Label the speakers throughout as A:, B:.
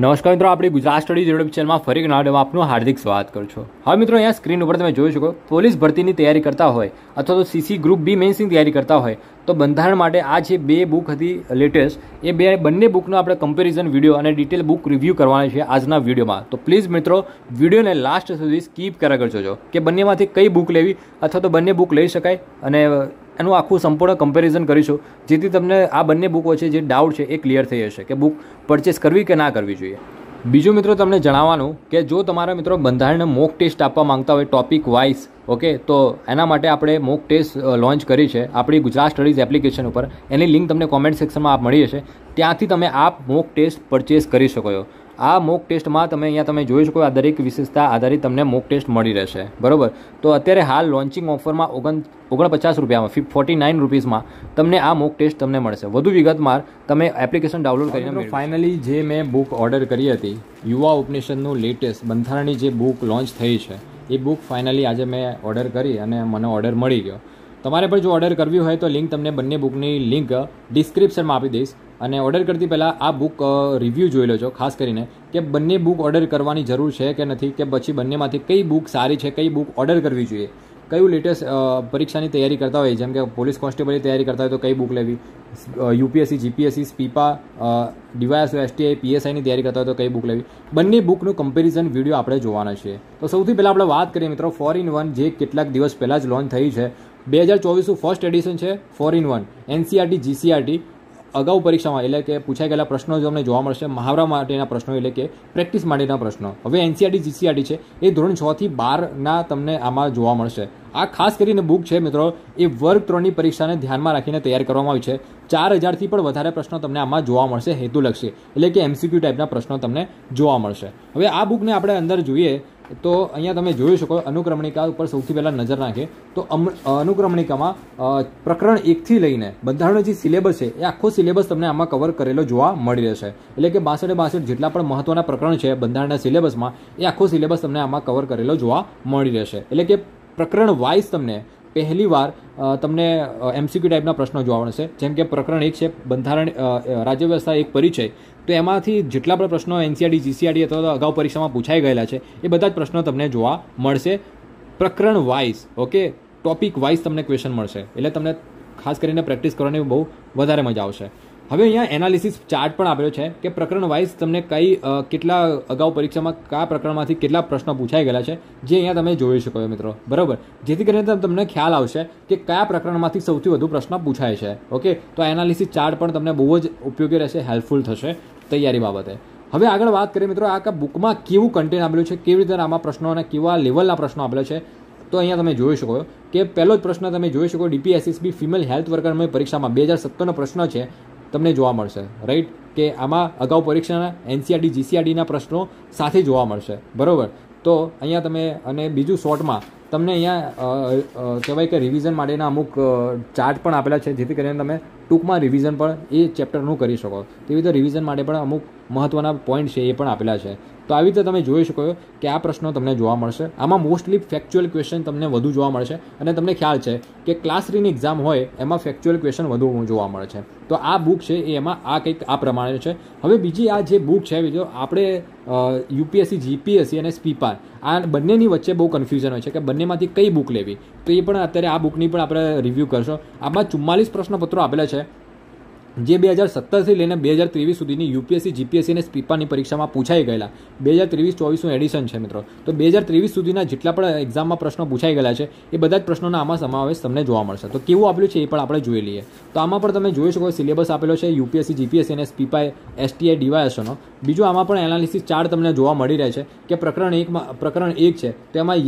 A: નમસ્કાર મિત્રો આપણી ગુજરાત સ્ટડી યુટ્યુબ ચેનલમાં ફરી નાડમાં આપનું હાર્દિક સ્વાગત કરું છું હવે મિત્રો અહીંયા સ્ક્રીન ઉપર તમે જોઈ શકો પોલીસ ભરતીની તૈયારી કરતા હોય અથવા તો સીસી ગ્રુપ બી મેન્સની તૈયારી કરતા હોય તો બંધારણ માટે આ જે બે બુક હતી લેટેસ્ટ એ બે બંને બુકનો આપણે કમ્પેરિઝન વિડીયો અને ડિટેલ બુક રિવ્યૂ કરવાના છે આજના વિડીયોમાં તો પ્લીઝ મિત્રો વિડીયોને લાસ્ટ સુધી સ્કીપ કર્યા કરજો કે બંનેમાંથી કઈ બુક લેવી અથવા તો બંને બુક લઈ શકાય અને એનું આખું સંપૂર્ણ કમ્પેરિઝન કરીશું જેથી તમને આ બંને બુકો છે જે ડાઉટ છે એ ક્લિયર થઈ જશે કે બુક પરચેસ કરવી કે ના કરવી જોઈએ બીજું મિત્રો તમને જણાવવાનું કે જો તમારા મિત્રો બંધારણને મોક ટેસ્ટ આપવા માંગતા હોય ટોપિક વાઇઝ ઓકે તો એના માટે આપણે મોક ટેસ્ટ લોન્ચ કરી છે આપણી ગુજરાત સ્ટડીઝ એપ્લિકેશન ઉપર એની લિંક તમને કોમેન્ટ સેક્શનમાં આપ મળી જશે ત્યાંથી તમે આપ મોક ટેસ્ટ પરચેસ કરી શકો છો આ મોક ટેસ્ટમાં તમે અહીંયા તમે જોઈ શકો આ દરેક વિશેષતા આધારિત તમને મોક ટેસ્ટ મળી રહેશે બરાબર તો અત્યારે હાલ લોન્ચિંગ ઓફરમાં ઓગણ ઓગણપચાસ રૂપિયામાં ફી ફોર્ટી નાઇન રૂપીઝમાં તમને આ મોક ટેસ્ટ તમને મળશે વધુ વિગતમાં તમે એપ્લિકેશન ડાઉનલોડ કરીને ફાઇનલી જે મેં બુક ઓર્ડર કરી હતી યુવા ઉપનિષદનું લેટેસ્ટ બંધારણની જે બુક લોન્ચ થઈ છે એ બુક ફાઇનલી આજે મેં ઓર્ડર કરી અને મને ઓર્ડર મળી ગયો તમારે પણ જો ઓર્ડર કરવી હોય તો લિંક તમને બંને બુકની લિંક ડિસ્ક્રિપ્શનમાં આપી દઈશ અને ઓર્ડર કરતી પહેલાં આ બુક રિવ્યૂ જોઈ લો છો ખાસ કરીને કે બંને બુક ઓર્ડર કરવાની જરૂર છે કે નથી કે પછી બંનેમાંથી કઈ બુક સારી છે કઈ બુક ઓર્ડર કરવી જોઈએ કયું લેટેસ્ટ પરીક્ષાની તૈયારી કરતા હોય જેમ કે પોલીસ કોન્સ્ટેબલની તૈયારી કરતા હોય તો કઈ બુક લેવી UPSC GPSC SPIPA DYSO STI પીએસઆઈની તૈયારી કરતા હોય તો કઈ બુક લેવી બંને બુકનું કમ્પેરિઝન વિડીયો આપણે જોવાના છે તો સૌથી પહેલાં આપણે વાત કરીએ મિત્રો ફોર ઇન વન જે કેટલાક દિવસ પહેલાં જ લોન્ચ થઈ છે બે હજાર ચોવીસનું ફર્સ્ટ એડિશન છે four in one NCERT GCERT અગાઉ પરીક્ષામાં એટલે કે પૂછાઈ ગયેલા પ્રશ્નો જો અમને જોવા મળશે મહાવરા માટેના પ્રશ્નો એટલે કે પ્રેક્ટિસ માટેના પ્રશ્નો હવે એનસીઆરટી જીસીઆરટી છે એ ધોરણ છથી બારના તમને આમાં જોવા મળશે આ ખાસ કરીને બુક છે મિત્રો એ વર્ગ ત્રણની પરીક્ષાને ધ્યાનમાં રાખીને તૈયાર કરવામાં આવી છે ચાર હજારથી પણ વધારે પ્રશ્નો તમને આમાં જોવા મળશે હેતુલક્ષી એટલે કે એમસીક્યુ ટાઈપના પ્રશ્નો તમને જોવા મળશે હવે આ બુકને આપણે અંદર જોઈએ તો અહીંયા તમે જોઈ શકો અનુક્રમણિકા ઉપર સૌથી પહેલાં નજર નાખે તો અનુક્રમણિકામાં પ્રકરણ એકથી લઈને બંધારણનો જે સિલેબસ છે એ આખો સિલેબસ તમને આમાં કવર કરેલો જોવા મળી રહેશે એટલે કે બાસઠે બાસઠ જેટલા પણ મહત્ત્વના પ્રકરણ છે બંધારણના સિલેબસમાં એ આખો સિલેબસ તમને આમાં કવર કરેલો જોવા મળી રહેશે એટલે કે પ્રકરણ વાઇઝ તમને પહેલીવાર તમને એમસીક્યુ ટાઈપના પ્રશ્નો જોવા મળશે જેમ કે પ્રકરણ એક છે બંધારણ રાજ્ય વ્યવસ્થા એક પરિચય તો એમાંથી જેટલા પણ પ્રશ્નો એનસીઆરડી જીસીઆરડી e e અથવા અગાઉ પરીક્ષામાં પૂછાઈ ગયેલા છે એ બધા જ પ્રશ્નો તમને જોવા મળશે પ્રકરણ વાઇઝ ઓકે ટોપિક વાઇઝ તમને ક્વેશ્ચન મળશે એટલે તમને ખાસ કરીને પ્રેક્ટિસ કરવાની બહુ વધારે મજા આવશે હવે અહીંયા એનાલિસિસ ચાર્ટ પણ આપેલો છે કે પ્રકરણ વાઇઝ તમને કઈ કેટલા અગાઉ પરીક્ષામાં કયા પ્રકરણમાંથી કેટલા પ્રશ્નો પૂછાઈ ગયેલા છે જે અહીંયા તમે જોઈ શકો મિત્રો બરાબર જેથી કરીને તમને ખ્યાલ આવશે કે કયા પ્રકરણમાંથી સૌથી વધુ પ્રશ્ન પૂછાય છે ઓકે તો એનાલિસિસ ચાર્ટ પણ તમને બહુ જ ઉપયોગી રહેશે હેલ્પફુલ થશે તૈયારી બાબતે હવે આગળ વાત કરીએ મિત્રો આ બુકમાં કેવું કન્ટેન્ટ આપેલું છે કેવી રીતે આમાં પ્રશ્નો અને કેવા લેવલના પ્રશ્નો આપેલા છે તો અહીંયા તમે જોઈ શકો કે પહેલો જ પ્રશ્ન તમે જોઈ શકો ડીપીએસએસબી ફિમેલ હેલ્થ વર્કરમાં પરીક્ષામાં બે હજાર સત્તરનો પ્રશ્ન છે તમને જોવા મળશે રાઈટ કે આમાં અગાઉ પરીક્ષાના એનસીઆરટી જીસીઆરટીના e e પ્રશ્નો સાથે જોવા મળશે બરાબર તો અહીંયા તમે અને બીજું શોર્ટમાં તમને અહીંયા કહેવાય કે રિવિઝન માટેના અમુક ચાર્ટ પણ આપેલા છે જેથી કરીને તમે ટૂંકમાં રિવિઝન પણ એ ચેપ્ટરનું કરી શકો તેવી રીતે રિવિઝન માટે પણ અમુક મહત્ત્વના પોઈન્ટ છે એ પણ આપેલા છે તો આવી રીતે તમે જોઈ શકો કે આ પ્રશ્નો તમને જોવા મળશે આમાં મોસ્ટલી ફેક્ચ્યુઅલ ક્વેશ્ચન તમને વધુ જોવા મળશે અને તમને ખ્યાલ છે કે ક્લાસ થ્રીની એક્ઝામ હોય એમાં ફેક્ચ્યુઅલ ક્વેશ્ચન વધુ જોવા મળે છે તો આ બુક છે એ એમાં આ કંઈક આ પ્રમાણે છે હવે બીજી આ જે બુક છે બીજો આપણે યુપીએસસી જીપીએસસી અને સ્પીપાર આ બંનેની વચ્ચે બહુ કન્ફ્યુઝન હોય છે કે બંનેમાંથી કઈ બુક લેવી તો એ પણ અત્યારે આ બુકની પણ આપણે રિવ્યૂ કરશો આમાં ચુમ્માલીસ પ્રશ્નપત્રો આપેલા છે જે બે હજાર સત્તરથી લઈને બે હજાર ત્રેવીસ સુધીની યુપીએસસી જીપીએસસી અને સ્પીપાની પરીક્ષામાં પૂછાઈ ગયેલા બે હજાર ત્રેવીસ ચોવીસનું એડિશન છે મિત્રો તો બે હજાર ત્રેવીસ સુધીના જેટલા પણ એક્ઝામમાં પ્રશ્નો પૂછાઈ ગયેલા છે એ બધા જ પ્રશ્નોના આમાં સમાવેશ તમને જોવા મળશે તો કેવું આપેલું છે એ પણ આપણે જોઈ લઈએ તો આમાં પણ તમે જોઈ શકો સિલેબસ આપેલો છે યુપીએસસી જીપીએસસી અને સ્પીપાઈ એસટીઆઈ ડીવાયએસઓનો બીજું આમાં પણ એનાલિસિસ ચાર તમને જોવા મળી રહે છે કે પ્રકરણ એકમાં પ્રકરણ એક છે તેમાં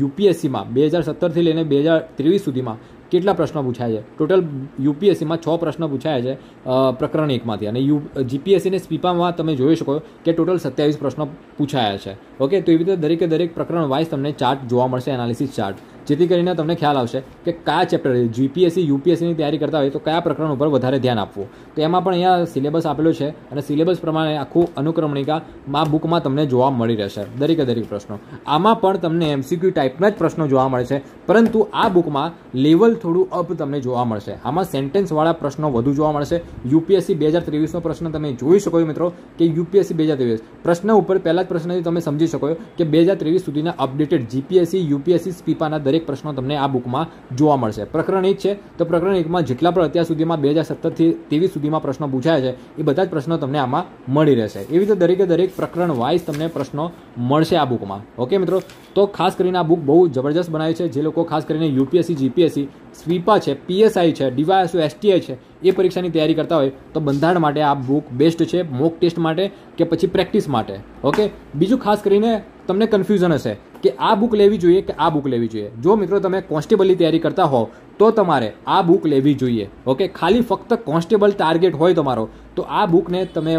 A: યુપીએસસીમાં બે હજાર સત્તરથી લઈને બે હજાર ત્રેવીસ સુધીમાં કેટલા પ્રશ્નો પૂછાય છે ટોટલ યુપીએસસીમાં છ પ્રશ્નો પૂછાયા છે પ્રકરણ એકમાંથી અને યુ જીપીએસસીને સ્પીપામાં તમે જોઈ શકો કે ટોટલ સત્યાવીસ પ્રશ્નો પૂછાયા છે ઓકે તો એવી રીતે દરેકે દરેક પ્રકરણ વાઇઝ તમને ચાર્ટ જોવા મળશે એનાલિસિસ ચાર્ટ જેથી કરીને તમને ખ્યાલ આવશે કે કયા ચેપ્ટર જીપીએસસી યુપીએસસીની તૈયારી કરતા હોય તો કયા પ્રકરણ ઉપર વધારે ધ્યાન આપવું તો એમાં પણ અહીંયા સિલેબસ આપેલો છે અને સિલેબસ પ્રમાણે આખું અનુક્રમણિકા મા બુકમાં તમને જોવા મળી રહેશે દરેકે દરેક પ્રશ્નો આમાં પણ તમને એમસીક્યુ ટાઈપના જ પ્રશ્નો જોવા મળે છે પરંતુ આ બુકમાં લેવલ થોડું અપ તમને જોવા મળશે આમાં સેન્ટેન્સવાળા પ્રશ્નો વધુ જોવા મળશે યુપીએસસી બે હજાર ત્રેવીસનો પ્રશ્ન તમે જોઈ શકો મિત્રો કે યુપીએસસી બે હજાર ત્રેવીસ પ્રશ્ન ઉપર પહેલા જ પ્રશ્નથી તમે સમજી શકો કે બે હજાર ત્રેવીસ સુધીના અપડેટેડ જીપીએસસી યુપીએસસી સ્પીપાના દરેક દરેક પ્રશ્નો તમને આ બુકમાં જોવા મળશે પ્રકરણ એક છે તો પ્રકરણ એકમાં જેટલા પણ અત્યાર સુધીમાં બે હજાર સત્તરથી ત્રેવીસ સુધીમાં પ્રશ્નો પૂછાયા છે એ બધા જ પ્રશ્નો તમને આમાં મળી રહેશે એવી રીતે દરેકે દરેક પ્રકરણ વાઇઝ તમને પ્રશ્નો મળશે આ બુકમાં ઓકે મિત્રો તો ખાસ કરીને આ બુક બહુ જબરજસ્ત બનાવી છે જે લોકો ખાસ કરીને યુપીએસસી જીપીએસસી સ્વીપા છે પીએસઆઈ છે ડીવાયએસઓ એસટીઆઈ છે એ પરીક્ષાની તૈયારી કરતા હોય તો બંધારણ માટે આ બુક બેસ્ટ છે મોક ટેસ્ટ માટે કે પછી પ્રેક્ટિસ માટે ઓકે બીજું ખાસ કરીને તમને કન્ફ્યુઝન હશે કે આ બુક લેવી જોઈએ કે આ બુક લેવી જોઈએ જો મિત્રો તમે કોન્સ્ટેબલની તૈયારી કરતા હો તો તમારે આ બુક લેવી જોઈએ ઓકે ખાલી ફક્ત કોન્સ્ટેબલ ટાર્ગેટ હોય તમારો તો આ બુકને તમે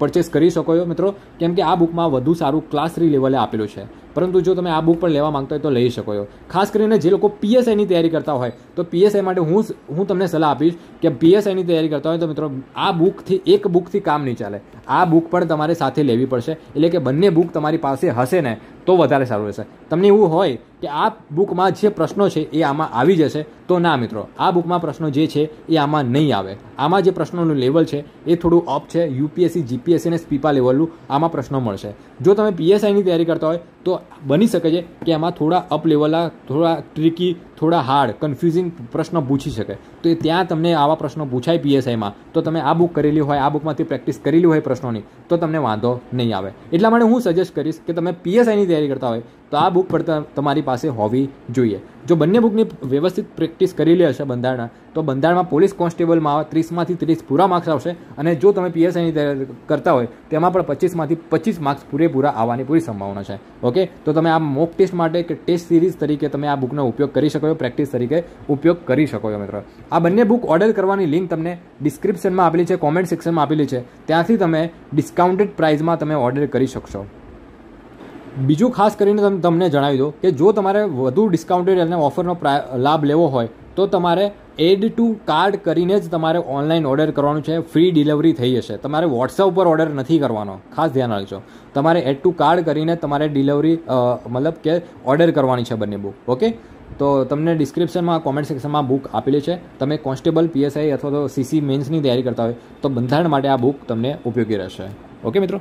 A: પરચેસ કરી શકો છો મિત્રો કેમ કે આ બુકમાં વધુ સારું ક્લાસ થ્રી લેવલે આપેલું છે પરંતુ જો તમે આ બુક પણ લેવા માંગતા હોય તો લઈ શકો છો ખાસ કરીને જે લોકો પીએસઆઈની તૈયારી કરતા હોય તો પીએસઆઈ માટે હું હું તમને સલાહ આપીશ કે પીએસઆઈની તૈયારી કરતા હોય તો મિત્રો આ બુકથી એક બુકથી કામ નહીં ચાલે આ બુક પણ તમારે સાથે લેવી પડશે એટલે કે બંને બુક તમારી પાસે હશે ને તો વધારે સારું રહેશે તમને એવું હોય કે આ બુકમાં જે પ્રશ્નો છે એ આમાં આવી જશે તો ના મિત્રો આ બુકમાં પ્રશ્નો જે છે એ આમાં નહીં આવે આમાં જે પ્રશ્નોનું લેવલ છે એ થોડું અપ છે યુપીએસસી જીપીએસસી અને સ્પીપા લેવલનું આમાં પ્રશ્નો મળશે જો તમે પીએસઆઈની તૈયારી કરતા હોય તો બની શકે છે કે આમાં થોડા અપ લેવલના થોડા ટ્રિકી થોડા હાર્ડ કન્ફ્યુઝિંગ પ્રશ્નો પૂછી શકે તો એ ત્યાં તમને આવા પ્રશ્નો પૂછાય પીએસઆઈમાં તો તમે આ બુક કરેલી હોય આ બુકમાંથી પ્રેક્ટિસ કરેલી હોય પ્રશ્નોની તો તમને વાંધો નહીં આવે એટલા માટે હું સજેસ્ટ કરીશ કે તમે પીએસઆઈની તૈયારી કરતા હોય તો આ બુક પડતા તમારી પાસે હોવી જોઈએ જો બંને બુકની વ્યવસ્થિત પ્રેક્ટિસ કરી લે હશે બંધારણના તો બંધારણમાં પોલીસ કોન્સ્ટેબલમાં ત્રીસમાંથી ત્રીસ પૂરા માર્ક્સ આવશે અને જો તમે પીએસઆઈની કરતા હોય તેમાં પણ પચીસમાંથી પચીસ માર્ક્સ પૂરેપૂરા આવવાની પૂરી સંભાવના છે ઓકે તો તમે આ મોક ટેસ્ટ માટે કે ટેસ્ટ સિરીઝ તરીકે તમે આ બુકનો ઉપયોગ કરી શકો છો પ્રેક્ટિસ તરીકે ઉપયોગ કરી શકો છો મિત્રો આ બંને બુક ઓર્ડર કરવાની લિંક તમને ડિસ્ક્રિપ્શનમાં આપેલી છે કોમેન્ટ સેક્શનમાં આપેલી છે ત્યાંથી તમે ડિસ્કાઉન્ટેડ પ્રાઇસમાં તમે ઓર્ડર કરી શકશો બીજું ખાસ કરીને તમને જણાવી દઉં કે જો તમારે વધુ ડિસ્કાઉન્ટેડ અને ઓફરનો લાભ લેવો હોય તો તમારે એડ ટુ કાર્ડ કરીને જ તમારે ઓનલાઈન ઓર્ડર કરવાનું છે ફ્રી ડિલિવરી થઈ જશે તમારે વોટ્સઅપ પર ઓર્ડર નથી કરવાનો ખાસ ધ્યાન રાખજો તમારે એડ ટુ કાર્ડ કરીને તમારે ડિલિવરી મતલબ કે ઓર્ડર કરવાની છે બંને બુક ઓકે તો તમને ડિસ્ક્રિપ્શનમાં કોમેન્ટ સેક્શનમાં બુક આપેલી છે તમે કોન્સ્ટેબલ પીએસઆઈ અથવા તો સીસી મેન્સની તૈયારી કરતા હોય તો બંધારણ માટે આ બુક તમને ઉપયોગી રહેશે ઓકે મિત્રો